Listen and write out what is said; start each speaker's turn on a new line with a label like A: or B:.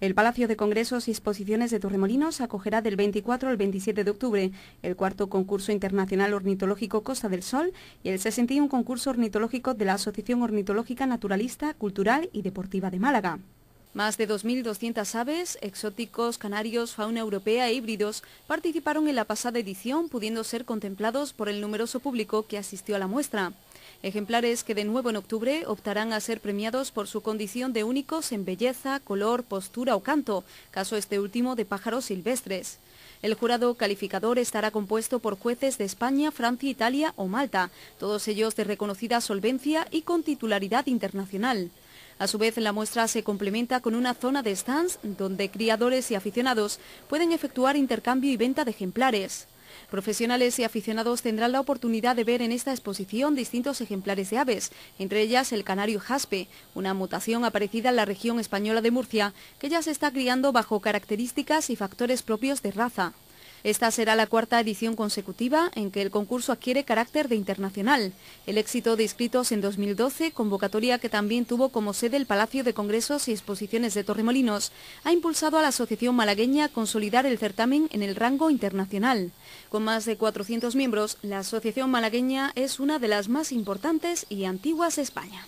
A: El Palacio de Congresos y Exposiciones de Torremolinos acogerá del 24 al 27 de octubre el cuarto concurso internacional ornitológico Costa del Sol y el 61 concurso ornitológico de la Asociación Ornitológica Naturalista, Cultural y Deportiva de Málaga. Más de 2.200 aves, exóticos, canarios, fauna europea e híbridos participaron en la pasada edición, pudiendo ser contemplados por el numeroso público que asistió a la muestra. Ejemplares que de nuevo en octubre optarán a ser premiados por su condición de únicos en belleza, color, postura o canto, caso este último de pájaros silvestres. El jurado calificador estará compuesto por jueces de España, Francia, Italia o Malta, todos ellos de reconocida solvencia y con titularidad internacional. A su vez, la muestra se complementa con una zona de stands donde criadores y aficionados pueden efectuar intercambio y venta de ejemplares. Profesionales y aficionados tendrán la oportunidad de ver en esta exposición distintos ejemplares de aves, entre ellas el canario jaspe, una mutación aparecida en la región española de Murcia, que ya se está criando bajo características y factores propios de raza. Esta será la cuarta edición consecutiva en que el concurso adquiere carácter de internacional. El éxito de inscritos en 2012, convocatoria que también tuvo como sede el Palacio de Congresos y Exposiciones de Torremolinos, ha impulsado a la Asociación Malagueña a consolidar el certamen en el rango internacional. Con más de 400 miembros, la Asociación Malagueña es una de las más importantes y antiguas de España.